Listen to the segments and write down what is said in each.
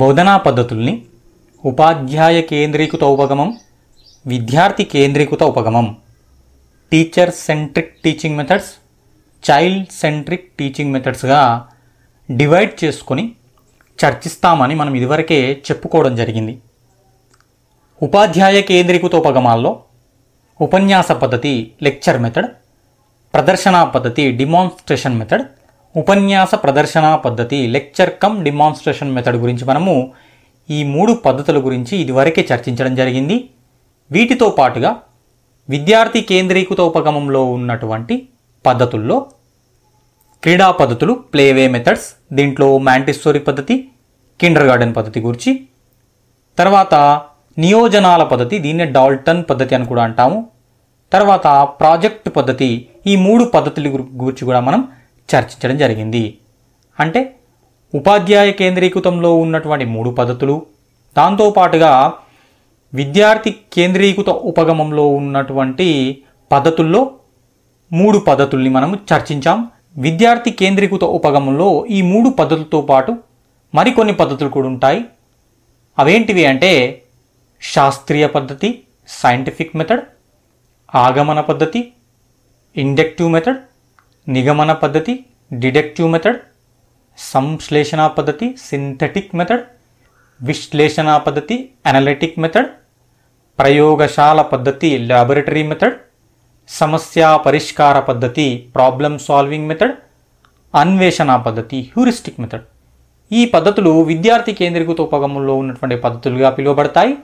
బోధనా పద్ధతుల్ని ఉపాధ్యాయ కేంద్రీకృత ఉపగమం విద్యార్థి కేంద్రీకృత ఉపగమం teacher centric teaching methods child centric teaching మెథడ్స్గా డివైడ్ చేసుకొని చర్చిస్తామని మనం ఇదివరకే చెప్పుకోవడం జరిగింది ఉపాధ్యాయ కేంద్రీకృత ఉపగమాల్లో ఉపన్యాస పద్ధతి లెక్చర్ మెథడ్ ప్రదర్శనా పద్ధతి డిమాన్స్ట్రేషన్ మెథడ్ ఉపన్యాస ప్రదర్శన పద్ధతి లెక్చర్ కమ్ డిమాన్స్ట్రేషన్ మెథడ్ గురించి మనము ఈ మూడు పద్ధతుల గురించి ఇదివరకే చర్చించడం జరిగింది వీటితో పాటుగా విద్యార్థి కేంద్రీకృత ఉపగమంలో ఉన్నటువంటి పద్ధతుల్లో క్రీడా పద్ధతులు ప్లేవే మెథడ్స్ దీంట్లో మ్యాంటిస్టోరీ పద్ధతి కిండర్ గార్డెన్ పద్ధతి గురించి తర్వాత నియోజనాల పద్ధతి దీన్నే డాల్టన్ పద్ధతి అని కూడా అంటాము తర్వాత ప్రాజెక్ట్ పద్ధతి ఈ మూడు పద్ధతుల గురించి కూడా మనం చర్చించడం జరిగింది అంటే ఉపాధ్యాయ కేంద్రీకృతంలో ఉన్నటువంటి మూడు పద్ధతులు దాంతోపాటుగా విద్యార్థి కేంద్రీకృత ఉపగమంలో ఉన్నటువంటి పద్ధతుల్లో మూడు పద్ధతుల్ని మనం చర్చించాం విద్యార్థి కేంద్రీకృత ఉపగమంలో ఈ మూడు పద్ధతులతో పాటు మరికొన్ని పద్ధతులు కూడా ఉంటాయి అవేంటివి అంటే శాస్త్రీయ పద్ధతి సైంటిఫిక్ మెథడ్ ఆగమన పద్ధతి ఇండక్టివ్ మెథడ్ నిగమన పద్ధతి డిడక్టివ్ మెథడ్ సంశ్లేషణ పద్ధతి సింథటిక్ మెథడ్ విశ్లేషణ పద్ధతి అనలిటిక్ మెథడ్ ప్రయోగశాల పద్ధతి ల్యాబొరేటరీ మెథడ్ సమస్య పరిష్కార పద్ధతి ప్రాబ్లం సాల్వింగ్ మెథడ్ అన్వేషణ పద్ధతి హ్యూరిస్టిక్ మెథడ్ ఈ పద్ధతులు విద్యార్థి కేంద్రీకృత ఉపగమంలో ఉన్నటువంటి పద్ధతులుగా పిలువబడతాయి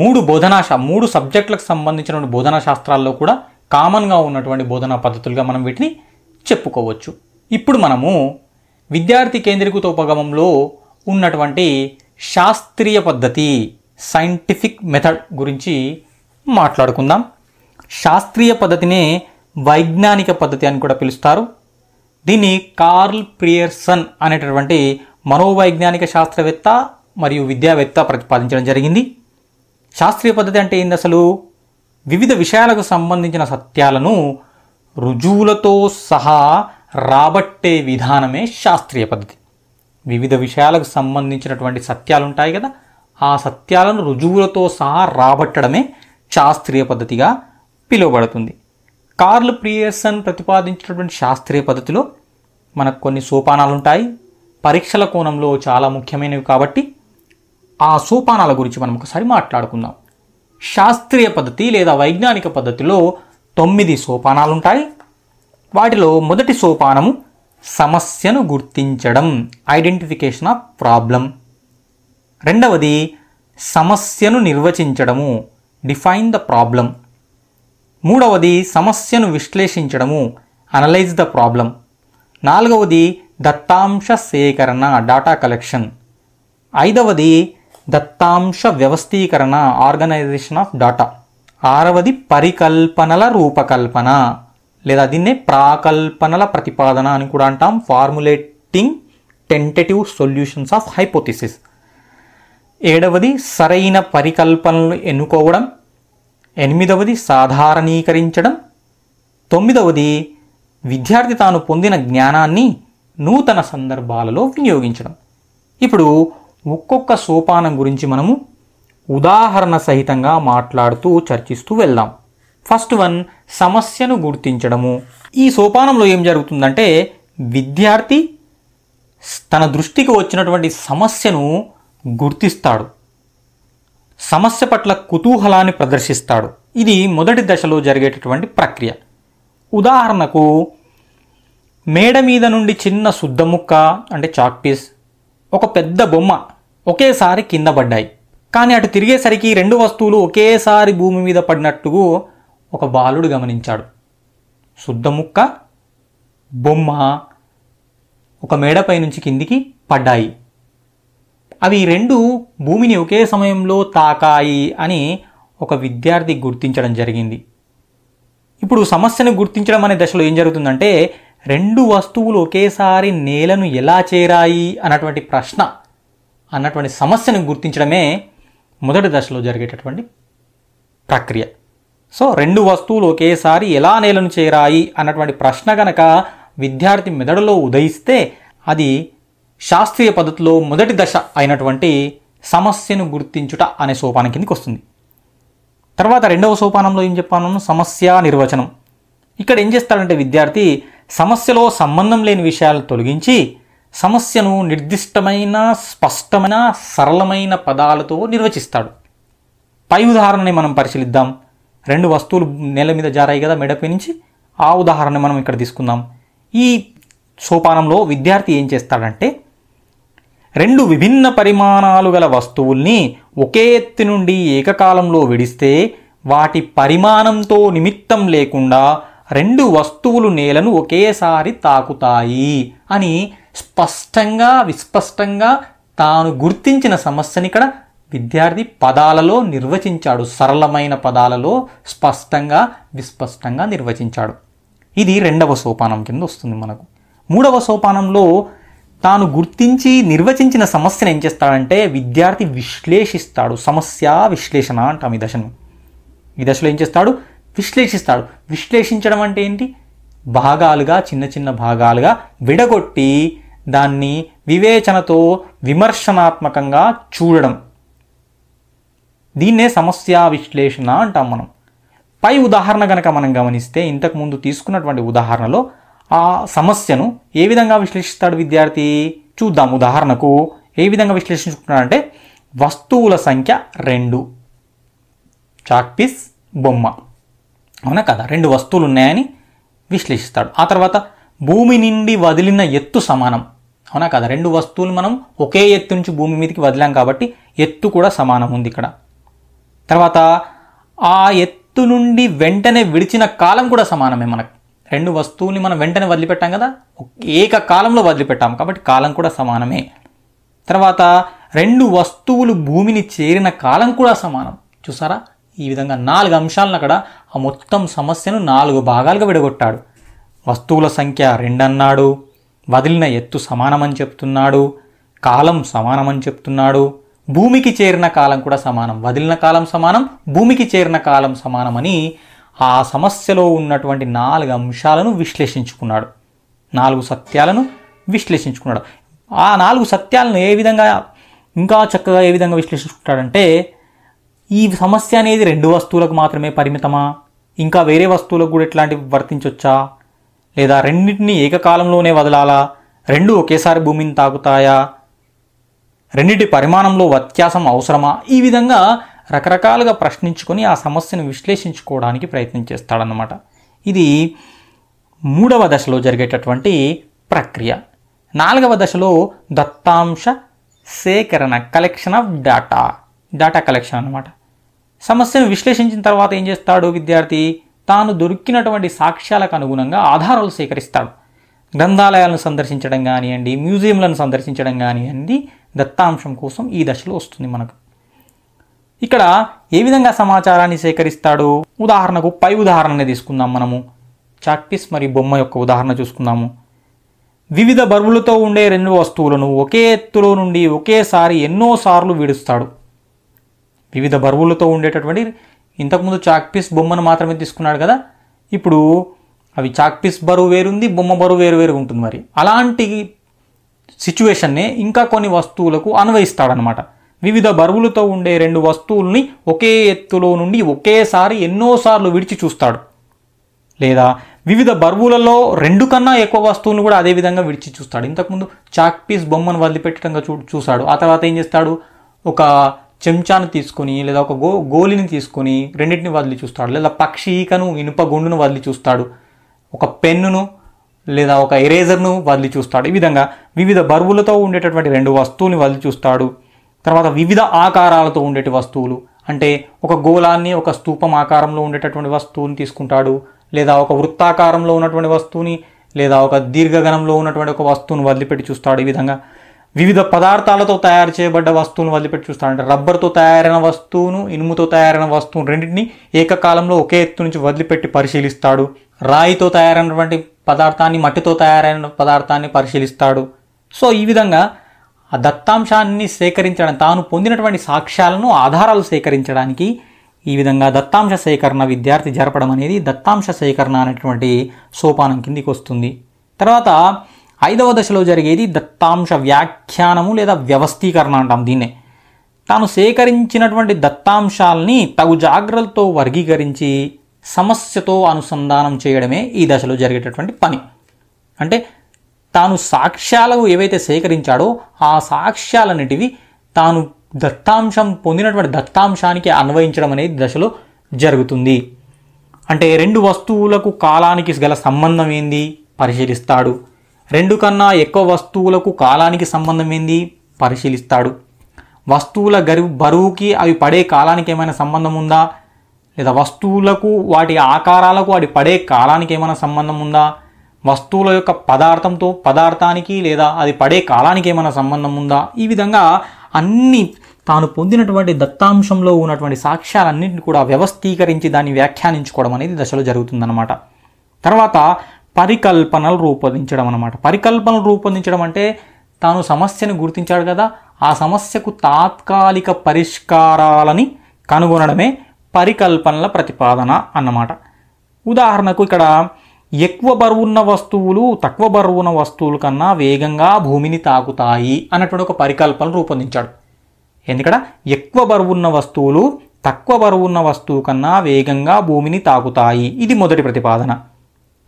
మూడు బోధనా మూడు సబ్జెక్టులకు సంబంధించిన బోధనా శాస్త్రాల్లో కూడా కామన్గా ఉన్నటువంటి బోధనా పద్ధతులుగా మనం వీటిని చెప్పుకోవచ్చు ఇప్పుడు మనము విద్యార్థి కేంద్రీకృతోపగమంలో ఉన్నటువంటి శాస్త్రీయ పద్ధతి సైంటిఫిక్ మెథడ్ గురించి మాట్లాడుకుందాం శాస్త్రీయ పద్ధతినే వైజ్ఞానిక పద్ధతి అని కూడా పిలుస్తారు దీన్ని కార్ల్ ప్రియర్సన్ అనేటటువంటి మనోవైజ్ఞానిక శాస్త్రవేత్త మరియు విద్యావేత్త ప్రతిపాదించడం జరిగింది శాస్త్రీయ పద్ధతి అంటే ఏంది అసలు వివిధ విషయాలకు సంబంధించిన సత్యాలను రుజువులతో సహా రాబట్టే విధానమే శాస్త్రీయ పద్ధతి వివిధ విషయాలకు సంబంధించినటువంటి సత్యాలు ఉంటాయి కదా ఆ సత్యాలను రుజువులతో సహా రాబట్టడమే శాస్త్రీయ పద్ధతిగా పిలువబడుతుంది కార్ల్ ప్రియర్సన్ ప్రతిపాదించినటువంటి శాస్త్రీయ పద్ధతిలో మనకు కొన్ని సోపానాలు ఉంటాయి పరీక్షల కోణంలో చాలా ముఖ్యమైనవి కాబట్టి ఆ సోపానాల గురించి మనం ఒకసారి మాట్లాడుకుందాం శాస్త్రీయ పద్ధతి లేదా వైజ్ఞానిక పద్ధతిలో తొమ్మిది సోపానాలుంటాయి వాటిలో మొదటి సోపానము సమస్యను గుర్తించడం ఐడెంటిఫికేషన్ ఆఫ్ ప్రాబ్లం రెండవది సమస్యను నిర్వచించడము డిఫైన్ ద ప్రాబ్లం మూడవది సమస్యను విశ్లేషించడము అనలైజ్ ద ప్రాబ్లం నాలుగవది దత్తాంశ సేకరణ డాటా కలెక్షన్ ఐదవది దత్తాంశ వ్యవస్థీకరణ ఆర్గనైజేషన్ ఆఫ్ డాటా ఆరవది పరికల్పనల రూపకల్పన లేదా దీన్నే ప్రాకల్పనల ప్రతిపాదన అని కూడా అంటాం formulating tentative solutions of hypothesis ఏడవది సరైన పరికల్పనలు ఎన్నుకోవడం ఎనిమిదవది సాధారణీకరించడం తొమ్మిదవది విద్యార్థి తాను పొందిన జ్ఞానాన్ని నూతన సందర్భాలలో వినియోగించడం ఇప్పుడు ఒక్కొక్క సోపానం గురించి మనము ఉదాహరణ సహితంగా మాట్లాడుతూ చర్చిస్తూ వెళ్దాం ఫస్ట్ వన్ సమస్యను గుర్తించడము ఈ సోపానంలో ఏం జరుగుతుందంటే విద్యార్థి తన దృష్టికి వచ్చినటువంటి సమస్యను గుర్తిస్తాడు సమస్య పట్ల కుతూహలాన్ని ప్రదర్శిస్తాడు ఇది మొదటి దశలో జరిగేటటువంటి ప్రక్రియ ఉదాహరణకు మేడ మీద నుండి చిన్న శుద్ధముక్క అంటే చాక్ పీస్ ఒక పెద్ద బొమ్మ ఒకేసారి కింద పడ్డాయి కానీ అటు తిరిగేసరికి రెండు వస్తువులు ఒకేసారి భూమి మీద పడినట్టు ఒక బాలుడు గమనించాడు ముక్క బొమ్మ ఒక మేడపై నుంచి కిందికి పడ్డాయి అవి రెండు భూమిని ఒకే సమయంలో తాకాయి అని ఒక విద్యార్థి గుర్తించడం జరిగింది ఇప్పుడు సమస్యను గుర్తించడం అనే దశలో ఏం జరుగుతుందంటే రెండు వస్తువులు ఒకేసారి నేలను ఎలా చేరాయి అన్నటువంటి ప్రశ్న అన్నటువంటి సమస్యను గుర్తించడమే మొదటి దశలో జరిగేటటువంటి ప్రక్రియ సో రెండు వస్తువులు ఒకేసారి ఎలా నేలను చేరాయి అన్నటువంటి ప్రశ్న గనక విద్యార్థి మెదడులో ఉదయిస్తే అది శాస్త్రీయ పద్ధతిలో మొదటి దశ అయినటువంటి సమస్యను గుర్తించుట అనే సోపానం కిందకి వస్తుంది తర్వాత రెండవ సోపానంలో ఏం చెప్పాను సమస్య నిర్వచనం ఇక్కడ ఏం చేస్తాడంటే విద్యార్థి సమస్యలో సంబంధం లేని విషయాలను తొలగించి సమస్యను నిర్దిష్టమైన స్పష్టమైన సరళమైన పదాలతో నిర్వచిస్తాడు పై ఉదాహరణని మనం పరిశీలిద్దాం రెండు వస్తువులు నేల మీద జారాయి కదా మెడపై నుంచి ఆ ఉదాహరణ మనం ఇక్కడ తీసుకుందాం ఈ సోపానంలో విద్యార్థి ఏం చేస్తాడంటే రెండు విభిన్న పరిమాణాలు గల వస్తువుల్ని ఒకే ఎత్తి నుండి ఏకకాలంలో విడిస్తే వాటి పరిమాణంతో నిమిత్తం లేకుండా రెండు వస్తువులు నేలను ఒకేసారి తాకుతాయి అని స్పష్టంగా విస్పష్టంగా తాను గుర్తించిన సమస్యని ఇక్కడ విద్యార్థి పదాలలో నిర్వచించాడు సరళమైన పదాలలో స్పష్టంగా విస్పష్టంగా నిర్వచించాడు ఇది రెండవ సోపానం కింద వస్తుంది మనకు మూడవ సోపానంలో తాను గుర్తించి నిర్వచించిన సమస్యను ఏం చేస్తాడంటే విద్యార్థి విశ్లేషిస్తాడు సమస్య విశ్లేషణ అంటాం ఈ దశను ఈ దశలో ఏం చేస్తాడు విశ్లేషిస్తాడు విశ్లేషించడం అంటే ఏంటి భాగాలుగా చిన్న చిన్న భాగాలుగా విడగొట్టి దాన్ని వివేచనతో విమర్శనాత్మకంగా చూడడం దీన్నే సమస్యా విశ్లేషణ అంటాం మనం పై ఉదాహరణ కనుక మనం గమనిస్తే ఇంతకుముందు తీసుకున్నటువంటి ఉదాహరణలో ఆ సమస్యను ఏ విధంగా విశ్లేషిస్తాడు విద్యార్థి చూద్దాం ఉదాహరణకు ఏ విధంగా విశ్లేషించుకుంటున్నాడంటే వస్తువుల సంఖ్య రెండు చాక్పీస్ బొమ్మ అవునా కదా రెండు వస్తువులు ఉన్నాయని విశ్లేషిస్తాడు ఆ తర్వాత భూమి నుండి వదిలిన ఎత్తు సమానం అవునా కదా రెండు వస్తువులు మనం ఒకే ఎత్తు నుంచి భూమి మీదకి వదిలాం కాబట్టి ఎత్తు కూడా సమానం ఉంది ఇక్కడ తర్వాత ఆ ఎత్తు నుండి వెంటనే విడిచిన కాలం కూడా సమానమే మనకు రెండు వస్తువుల్ని మనం వెంటనే వదిలిపెట్టాం కదా ఏక కాలంలో వదిలిపెట్టాం కాబట్టి కాలం కూడా సమానమే తర్వాత రెండు వస్తువులు భూమిని చేరిన కాలం కూడా సమానం చూసారా ఈ విధంగా నాలుగు అంశాలను అక్కడ ఆ మొత్తం సమస్యను నాలుగు భాగాలుగా విడగొట్టాడు వస్తువుల సంఖ్య రెండన్నాడు వదిలిన ఎత్తు సమానమని చెప్తున్నాడు కాలం సమానమని చెప్తున్నాడు భూమికి చేరిన కాలం కూడా సమానం వదిలిన కాలం సమానం భూమికి చేరిన కాలం సమానమని ఆ సమస్యలో ఉన్నటువంటి నాలుగు అంశాలను విశ్లేషించుకున్నాడు నాలుగు సత్యాలను విశ్లేషించుకున్నాడు ఆ నాలుగు సత్యాలను ఏ విధంగా ఇంకా చక్కగా ఏ విధంగా విశ్లేషించుకుంటాడంటే ఈ సమస్య అనేది రెండు వస్తువులకు మాత్రమే పరిమితమా ఇంకా వేరే వస్తువులకు కూడా ఇట్లాంటివి వర్తించొచ్చా లేదా రెండింటిని ఏకకాలంలోనే వదలాలా రెండు ఒకేసారి భూమిని తాకుతాయా రెండింటి పరిమాణంలో వ్యత్యాసం అవసరమా ఈ విధంగా రకరకాలుగా ప్రశ్నించుకొని ఆ సమస్యను విశ్లేషించుకోవడానికి ప్రయత్నం చేస్తాడనమాట ఇది మూడవ దశలో జరిగేటటువంటి ప్రక్రియ నాలుగవ దశలో దత్తాంశ సేకరణ collection of data data collection అనమాట సమస్యను విశ్లేషించిన తర్వాత ఏం చేస్తాడు విద్యార్థి తాను దొరికినటువంటి సాక్ష్యాలకు అనుగుణంగా ఆధారాలు సేకరిస్తాడు గ్రంథాలయాలను సందర్శించడం కానివ్వండి మ్యూజియంలను సందర్శించడం కానివ్వండి దత్తాంశం కోసం ఈ దశలో వస్తుంది మనకు ఇక్కడ ఏ విధంగా సమాచారాన్ని సేకరిస్తాడు ఉదాహరణకు పై ఉదాహరణని తీసుకుందాం మనము చాక్పీస్ మరియు బొమ్మ యొక్క ఉదాహరణ చూసుకుందాము వివిధ బరువులతో ఉండే రెండు వస్తువులను ఒకే ఎత్తులో నుండి ఒకేసారి ఎన్నోసార్లు విడుస్తాడు వివిధ బరువులతో ఉండేటటువంటి ఇంతకుముందు చాక్పీస్ బొమ్మను మాత్రమే తీసుకున్నాడు కదా ఇప్పుడు అవి చాక్పీస్ బరువు వేరుంది బొమ్మ బరువు వేరు వేరుగా ఉంటుంది మరి అలాంటి సిచ్యువేషన్ని ఇంకా కొన్ని వస్తువులకు అన్వయిస్తాడనమాట వివిధ బరువులతో ఉండే రెండు వస్తువుల్ని ఒకే ఎత్తులో నుండి ఒకేసారి ఎన్నోసార్లు విడిచి చూస్తాడు లేదా వివిధ బరువులలో రెండు కన్నా ఎక్కువ వస్తువులను కూడా అదేవిధంగా విడిచి చూస్తాడు ఇంతకుముందు చాక్ పీస్ బొమ్మను వదిలిపెట్టడంగా చూ చూశాడు ఆ తర్వాత ఏం చేస్తాడు ఒక చెంచాను తీసుకుని లేదా ఒక గో గోలిని తీసుకుని రెండింటిని వదిలి చూస్తాడు లేదా పక్షి ఈకను ఇనుప గుండును వదిలి చూస్తాడు ఒక పెన్నును లేదా ఒక ఎరేజర్ను వదిలి చూస్తాడు ఈ విధంగా వివిధ బరువులతో ఉండేటటువంటి రెండు వస్తువుని వదిలి చూస్తాడు తర్వాత వివిధ ఆకారాలతో ఉండేటి వస్తువులు అంటే ఒక గోళాన్ని ఒక స్తూపం ఆకారంలో ఉండేటటువంటి వస్తువుని తీసుకుంటాడు లేదా ఒక వృత్తాకారంలో ఉన్నటువంటి వస్తువుని లేదా ఒక దీర్ఘగణంలో ఉన్నటువంటి ఒక వస్తువును వదిలిపెట్టి చూస్తాడు ఈ విధంగా వివిధ పదార్థాలతో తయారు చేయబడ్డ వస్తువులను వదిలిపెట్టి చూస్తాడంటే రబ్బర్తో తయారైన వస్తువును ఇనుముతో తయారైన వస్తువును రెండింటిని ఏకకాలంలో ఒకే ఎత్తు నుంచి వదిలిపెట్టి పరిశీలిస్తాడు రాయితో తయారైనటువంటి పదార్థాన్ని మట్టితో తయారైన పదార్థాన్ని పరిశీలిస్తాడు సో ఈ విధంగా ఆ దత్తాంశాన్ని సేకరించడం తాను పొందినటువంటి సాక్ష్యాలను ఆధారాలు సేకరించడానికి ఈ విధంగా దత్తాంశ సేకరణ విద్యార్థి జరపడం అనేది దత్తాంశ సేకరణ అనేటువంటి సోపానం కిందికి వస్తుంది తర్వాత ఐదవ దశలో జరిగేది దత్తాంశ వ్యాఖ్యానము లేదా వ్యవస్థీకరణ అంటాం దీన్నే తాను సేకరించినటువంటి దత్తాంశాలని తగు జాగ్రత్తలతో వర్గీకరించి సమస్యతో అనుసంధానం చేయడమే ఈ దశలో జరిగేటటువంటి పని అంటే తాను సాక్ష్యాలు ఏవైతే సేకరించాడో ఆ సాక్ష్యాలన్నిటివి తాను దత్తాంశం పొందినటువంటి దత్తాంశానికి అన్వయించడం అనేది దశలో జరుగుతుంది అంటే రెండు వస్తువులకు కాలానికి గల సంబంధం ఏంది పరిశీలిస్తాడు రెండు కన్నా ఎక్కువ వస్తువులకు కాలానికి సంబంధం ఏంది పరిశీలిస్తాడు వస్తువుల గరి బరువుకి అవి పడే కాలానికి ఏమైనా సంబంధం ఉందా లేదా వస్తువులకు వాటి ఆకారాలకు వాటి పడే కాలానికి ఏమైనా సంబంధం ఉందా వస్తువుల యొక్క పదార్థంతో పదార్థానికి లేదా అది పడే కాలానికి ఏమైనా సంబంధం ఉందా ఈ విధంగా అన్ని తాను పొందినటువంటి దత్తాంశంలో ఉన్నటువంటి సాక్ష్యాలన్నింటిని కూడా వ్యవస్థీకరించి దాన్ని వ్యాఖ్యానించుకోవడం అనేది దశలో జరుగుతుందన్నమాట తర్వాత పరికల్పనలు రూపొందించడం అనమాట పరికల్పనలు రూపొందించడం అంటే తాను సమస్యను గుర్తించాడు కదా ఆ సమస్యకు తాత్కాలిక పరిష్కారాలని కనుగొనడమే పరికల్పనల ప్రతిపాదన అన్నమాట ఉదాహరణకు ఇక్కడ ఎక్కువ బరువున్న వస్తువులు తక్కువ బరువున్న వస్తువుల కన్నా వేగంగా భూమిని తాకుతాయి అన్నటువంటి ఒక పరికల్పన రూపొందించాడు ఎందుకంటే ఎక్కువ బరువున్న వస్తువులు తక్కువ బరువున్న వస్తువు కన్నా వేగంగా భూమిని తాకుతాయి ఇది మొదటి ప్రతిపాదన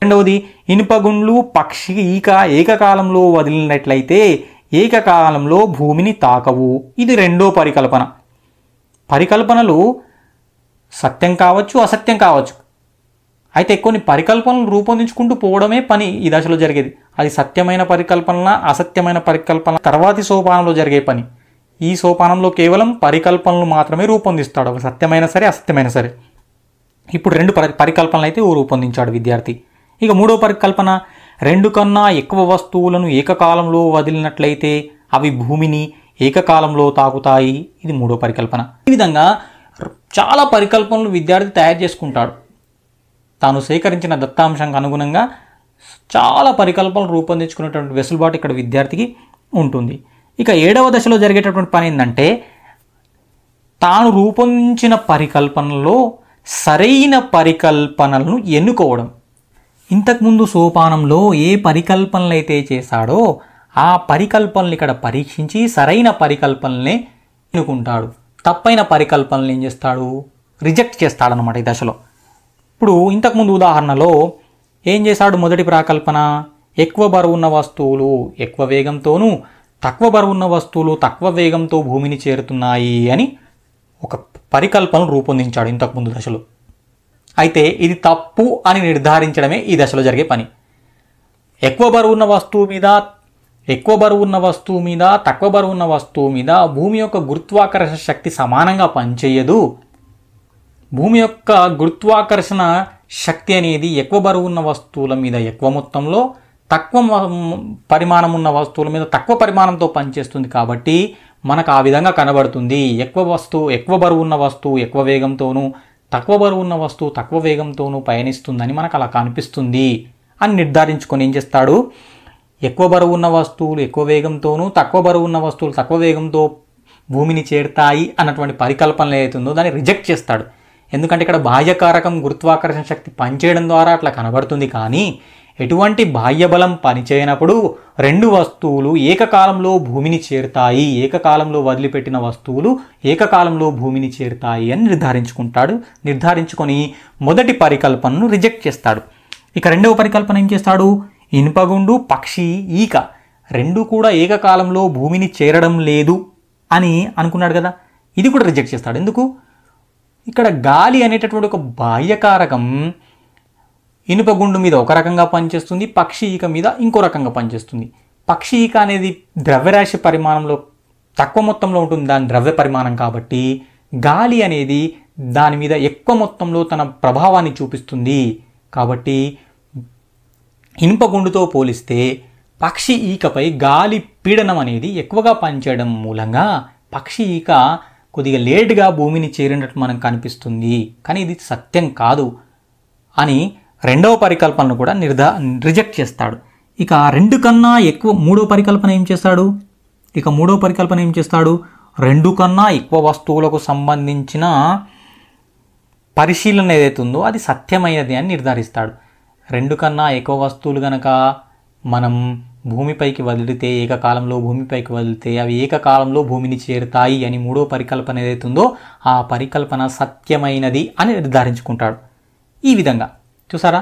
రెండవది ఇనుపగుండ్లు పక్షి ఈక ఏకకాలంలో వదిలినట్లయితే ఏకకాలంలో భూమిని తాకవు ఇది రెండో పరికల్పన పరికల్పనలు సత్యం కావచ్చు అసత్యం కావచ్చు అయితే కొన్ని పరికల్పనలు రూపొందించుకుంటూ పోవడమే పని ఈ దశలో జరిగేది అది సత్యమైన పరికల్పన అసత్యమైన పరికల్పన తర్వాతి సోపానంలో జరిగే పని ఈ సోపానంలో కేవలం పరికల్పనలు మాత్రమే రూపొందిస్తాడు సత్యమైన సరే అసత్యమైన సరే ఇప్పుడు రెండు పరి పరికల్పనలు అయితే రూపొందించాడు విద్యార్థి ఇక మూడో పరికల్పన రెండు కన్నా ఎక్కువ వస్తువులను ఏకకాలంలో వదిలినట్లయితే అవి భూమిని ఏకకాలంలో తాకుతాయి ఇది మూడో పరికల్పన ఈ విధంగా చాలా పరికల్పనలు విద్యార్థి తయారు చేసుకుంటాడు తాను సేకరించిన దత్తాంశంకు అనుగుణంగా చాలా పరికల్పనలు రూపొందించుకునేటువంటి వెసులుబాటు ఇక్కడ విద్యార్థికి ఉంటుంది ఇక ఏడవ దశలో జరిగేటటువంటి పని ఏంటంటే తాను రూపొందించిన పరికల్పనలో సరైన పరికల్పనలను ఎన్నుకోవడం ఇంతకుముందు సోపానంలో ఏ పరికల్పనలైతే చేశాడో ఆ పరికల్పనలు ఇక్కడ పరీక్షించి సరైన పరికల్పనలే ఎన్నుకుంటాడు తప్పైన పరికల్పనలు ఏం చేస్తాడు రిజెక్ట్ చేస్తాడనమాట ఈ దశలో ఇప్పుడు ఇంతకుముందు ఉదాహరణలో ఏం చేశాడు మొదటి ప్రాకల్పన ఎక్కువ బరువున్న వస్తువులు ఎక్కువ వేగంతోనూ తక్కువ బరువున్న వస్తువులు తక్కువ వేగంతో భూమిని చేరుతున్నాయి అని ఒక పరికల్పన రూపొందించాడు ఇంతకుముందు దశలో అయితే ఇది తప్పు అని నిర్ధారించడమే ఈ దశలో జరిగే పని ఎక్కువ బరువు ఉన్న వస్తువు మీద ఎక్కువ బరువు ఉన్న వస్తువు మీద తక్కువ బరువు ఉన్న వస్తువు మీద భూమి యొక్క గురుత్వాకర్షణ శక్తి సమానంగా పనిచేయదు భూమి యొక్క గురుత్వాకర్షణ శక్తి అనేది ఎక్కువ బరువు ఉన్న వస్తువుల మీద ఎక్కువ మొత్తంలో తక్కువ పరిమాణం ఉన్న వస్తువుల మీద తక్కువ పరిమాణంతో పనిచేస్తుంది కాబట్టి మనకు ఆ విధంగా కనబడుతుంది ఎక్కువ వస్తువు ఎక్కువ బరువు ఉన్న వస్తువు ఎక్కువ వేగంతోనూ తక్కువ బరువు ఉన్న వస్తువు తక్కువ వేగంతోనూ పయనిస్తుందని మనకు అలా కనిపిస్తుంది అని నిర్ధారించుకొని ఏం చేస్తాడు ఎక్కువ బరువు ఉన్న వస్తువులు ఎక్కువ వేగంతోనూ తక్కువ బరువు ఉన్న వస్తువులు తక్కువ వేగంతో భూమిని చేరుతాయి అన్నటువంటి పరికల్పనలు ఏదైతుందో దాన్ని రిజెక్ట్ చేస్తాడు ఎందుకంటే ఇక్కడ బాహ్యకారకం గురుత్వాకర్షణ శక్తి పనిచేయడం ద్వారా అట్లా కనబడుతుంది కానీ ఎటువంటి బాహ్యబలం పనిచేయనప్పుడు రెండు వస్తువులు ఏకకాలంలో భూమిని చేరుతాయి ఏకకాలంలో వదిలిపెట్టిన వస్తువులు ఏకకాలంలో భూమిని చేరుతాయి అని నిర్ధారించుకుంటాడు నిర్ధారించుకొని మొదటి పరికల్పనను రిజెక్ట్ చేస్తాడు ఇక రెండవ పరికల్పన ఏం చేస్తాడు ఇనుపగుండు పక్షి ఈక రెండు కూడా ఏకకాలంలో భూమిని చేరడం లేదు అని అనుకున్నాడు కదా ఇది కూడా రిజెక్ట్ చేస్తాడు ఎందుకు ఇక్కడ గాలి అనేటటువంటి ఒక బాహ్యకారకం ఇనుప గుండు మీద ఒక రకంగా పనిచేస్తుంది పక్షి ఈక మీద ఇంకో రకంగా పనిచేస్తుంది పక్షి ఈక అనేది ద్రవ్యరాశి పరిమాణంలో తక్కువ మొత్తంలో ఉంటుంది దాని ద్రవ్య పరిమాణం కాబట్టి గాలి అనేది దాని మీద ఎక్కువ మొత్తంలో తన ప్రభావాన్ని చూపిస్తుంది కాబట్టి ఇనుప గుండుతో పోలిస్తే పక్షి ఈకపై గాలి పీడనం అనేది ఎక్కువగా పనిచేయడం మూలంగా పక్షి ఈక కొద్దిగా లేటుగా భూమిని చేరినట్టు మనకు కనిపిస్తుంది కానీ ఇది సత్యం కాదు అని రెండవ పరికల్పనను కూడా నిర్ధా రిజెక్ట్ చేస్తాడు ఇక రెండు కన్నా ఎక్కువ మూడో పరికల్పన ఏం చేస్తాడు ఇక మూడో పరికల్పన ఏం చేస్తాడు రెండు కన్నా ఎక్కువ వస్తువులకు సంబంధించిన పరిశీలన ఏదైతే ఉందో అది సత్యమైనది అని నిర్ధారిస్తాడు రెండు కన్నా ఎక్కువ వస్తువులు కనుక మనం భూమిపైకి వదిలితే ఏకకాలంలో భూమిపైకి వదిలితే అవి ఏకకాలంలో భూమిని చేరుతాయి అని మూడో పరికల్పన ఏదైతుందో ఆ పరికల్పన సత్యమైనది అని నిర్ధారించుకుంటాడు ఈ విధంగా చూసారా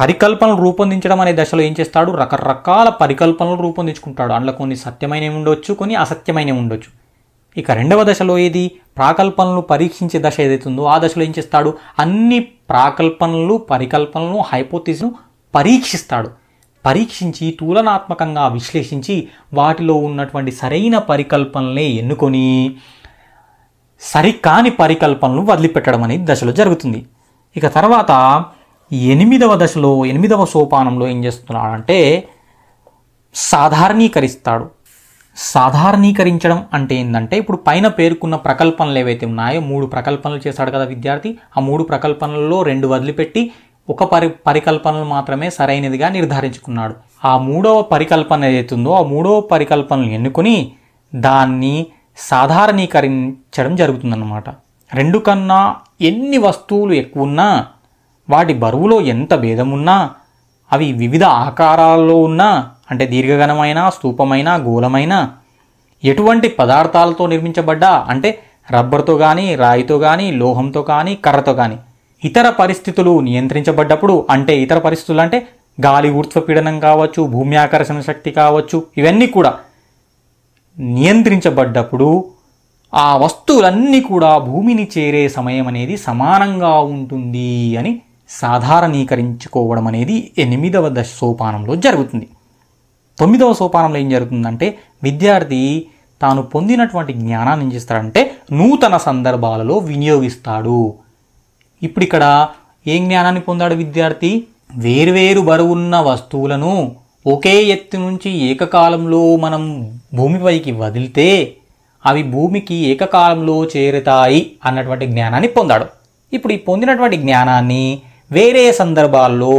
పరికల్పనలు రూపొందించడం అనే దశలో ఏం చేస్తాడు రకరకాల పరికల్పనలు రూపొందించుకుంటాడు అందులో కొన్ని సత్యమైనవి ఉండొచ్చు కొన్ని అసత్యమైనవి ఉండొచ్చు ఇక రెండవ దశలో ఏది ప్రాకల్పనలు పరీక్షించే దశ ఏదైతుందో ఆ దశలో ఏం చేస్తాడు అన్ని ప్రాకల్పనలు పరికల్పనలు హైపోతిస్ను పరీక్షిస్తాడు పరీక్షించి తులనాత్మకంగా విశ్లేషించి వాటిలో ఉన్నటువంటి సరైన పరికల్పనలే ఎన్నుకొని సరికాని పరికల్పనలు వదిలిపెట్టడం అనేది దశలో జరుగుతుంది ఇక తర్వాత ఎనిమిదవ దశలో ఎనిమిదవ సోపానంలో ఏం చేస్తున్నాడంటే సాధారణీకరిస్తాడు సాధారణీకరించడం అంటే ఏంటంటే ఇప్పుడు పైన పేర్కొన్న ప్రకల్పనలు ఏవైతే ఉన్నాయో మూడు ప్రకల్పనలు చేశాడు కదా విద్యార్థి ఆ మూడు ప్రకల్పనల్లో రెండు వదిలిపెట్టి ఒక పరి పరికల్పనలు మాత్రమే సరైనదిగా నిర్ధారించుకున్నాడు ఆ మూడవ పరికల్పన ఏదైతుందో ఆ మూడవ పరికల్పనలు ఎన్నుకొని దాన్ని సాధారణీకరించడం జరుగుతుందన్నమాట రెండు కన్నా ఎన్ని వస్తువులు ఎక్కువ ఉన్నా వాటి బరువులో ఎంత భేదమున్నా అవి వివిధ ఆకారాల్లో ఉన్న అంటే దీర్ఘఘనమైన స్థూపమైన గోళమైన ఎటువంటి పదార్థాలతో నిర్మించబడ్డా అంటే రబ్బర్తో కానీ రాయితో కానీ లోహంతో కానీ కర్రతో కానీ ఇతర పరిస్థితులు నియంత్రించబడ్డప్పుడు అంటే ఇతర పరిస్థితులు అంటే గాలి ఊర్ధ్వపీడనం కావచ్చు భూమి ఆకర్షణ శక్తి కావచ్చు ఇవన్నీ కూడా నియంత్రించబడ్డప్పుడు ఆ వస్తువులన్నీ కూడా భూమిని చేరే సమయం అనేది సమానంగా ఉంటుంది అని సాధారణీకరించుకోవడం అనేది ఎనిమిదవ దశ సోపానంలో జరుగుతుంది తొమ్మిదవ సోపానంలో ఏం జరుగుతుందంటే విద్యార్థి తాను పొందినటువంటి జ్ఞానాన్ని ఏం చేస్తాడంటే నూతన సందర్భాలలో వినియోగిస్తాడు ఇప్పుడు ఇక్కడ ఏం జ్ఞానాన్ని పొందాడు విద్యార్థి వేరువేరు బరువున్న వస్తువులను ఒకే ఎత్తు నుంచి ఏకకాలంలో మనం భూమిపైకి వదిలితే అవి భూమికి ఏకకాలంలో చేరుతాయి అన్నటువంటి జ్ఞానాన్ని పొందాడు ఇప్పుడు ఈ పొందినటువంటి జ్ఞానాన్ని వేరే సందర్భాల్లో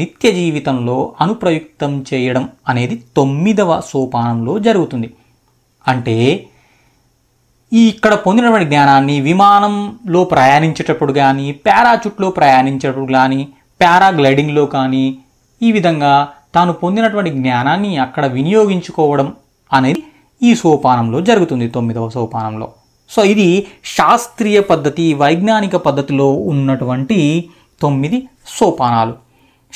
నిత్య జీవితంలో అనుప్రయుక్తం చేయడం అనేది తొమ్మిదవ సోపానంలో జరుగుతుంది అంటే ఈ ఇక్కడ పొందినటువంటి జ్ఞానాన్ని విమానంలో ప్రయాణించేటప్పుడు కానీ పారాచుట్లో ప్రయాణించేటప్పుడు కానీ పారాగ్లైడింగ్లో కానీ ఈ విధంగా తాను పొందినటువంటి జ్ఞానాన్ని అక్కడ వినియోగించుకోవడం అనేది ఈ సోపానంలో జరుగుతుంది తొమ్మిదవ సోపానంలో సో ఇది శాస్త్రీయ పద్ధతి వైజ్ఞానిక పద్ధతిలో ఉన్నటువంటి తొమ్మిది సోపానాలు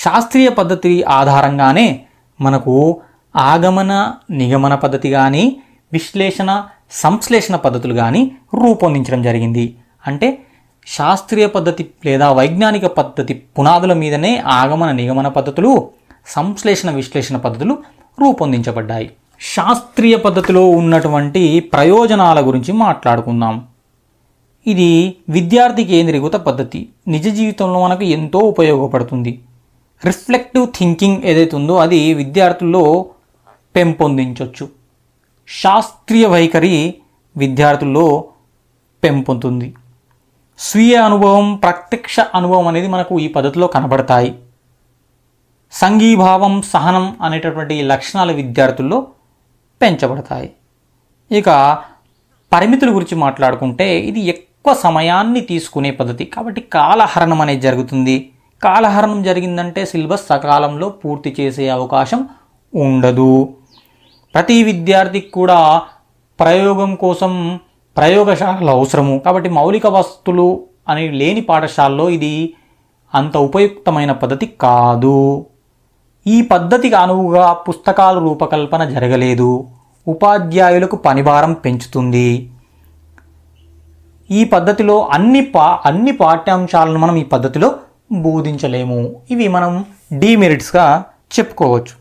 శాస్త్రీయ పద్ధతి ఆధారంగానే మనకు ఆగమన నిగమన పద్ధతి కానీ విశ్లేషణ సంశ్లేషణ పద్ధతులు కానీ రూపొందించడం జరిగింది అంటే శాస్త్రీయ పద్ధతి లేదా వైజ్ఞానిక పద్ధతి పునాదుల మీదనే ఆగమన నిగమన పద్ధతులు సంశ్లేషణ విశ్లేషణ పద్ధతులు రూపొందించబడ్డాయి శాస్త్రీయ పద్ధతిలో ఉన్నటువంటి ప్రయోజనాల గురించి మాట్లాడుకుందాం ఇది విద్యార్థి కేంద్రీకృత పద్ధతి నిజ జీవితంలో మనకు ఎంతో ఉపయోగపడుతుంది రిఫ్లెక్టివ్ థింకింగ్ ఏదైతే ఉందో అది విద్యార్థుల్లో పెంపొందించవచ్చు శాస్త్రీయ వైఖరి విద్యార్థుల్లో పెంపొందుతుంది స్వీయ అనుభవం ప్రత్యక్ష అనుభవం అనేది మనకు ఈ పద్ధతిలో కనబడతాయి సంఘీభావం సహనం అనేటటువంటి లక్షణాలు విద్యార్థుల్లో పెంచబడతాయి ఇక పరిమితుల గురించి మాట్లాడుకుంటే ఇది ఎక్కువ సమయాన్ని తీసుకునే పద్ధతి కాబట్టి కాలహరణం అనేది జరుగుతుంది కాలహరణం జరిగిందంటే సిలబస్ సకాలంలో పూర్తి చేసే అవకాశం ఉండదు ప్రతి విద్యార్థికి కూడా ప్రయోగం కోసం ప్రయోగశాలలు అవసరము కాబట్టి మౌలిక వస్తువులు అనేవి లేని పాఠశాలలో ఇది అంత ఉపయుక్తమైన పద్ధతి కాదు ఈ పద్ధతికి అనువుగా పుస్తకాల రూపకల్పన జరగలేదు ఉపాధ్యాయులకు పనిభారం పెంచుతుంది ఈ పద్ధతిలో అన్ని పా అన్ని పాఠ్యాంశాలను మనం ఈ పద్ధతిలో బోధించలేము ఇవి మనం డీమెరిట్స్గా చెప్పుకోవచ్చు